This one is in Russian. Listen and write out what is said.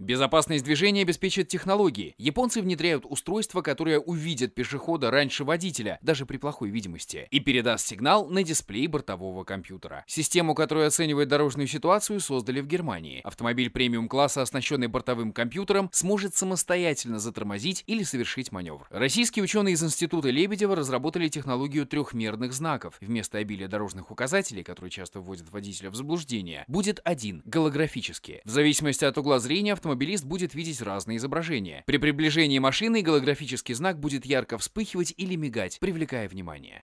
Безопасность движения обеспечат технологии. Японцы внедряют устройство, которое увидит пешехода раньше водителя, даже при плохой видимости, и передаст сигнал на дисплей бортового компьютера. Систему, которая оценивает дорожную ситуацию, создали в Германии. Автомобиль премиум-класса, оснащенный бортовым компьютером, сможет самостоятельно затормозить или совершить маневр. Российские ученые из Института Лебедева разработали технологию трехмерных знаков. Вместо обилия дорожных указателей, которые часто вводят водителя в заблуждение, будет один, голографический. В зависимости от угла зрения автомобиль автомобилист будет видеть разные изображения. При приближении машины голографический знак будет ярко вспыхивать или мигать, привлекая внимание.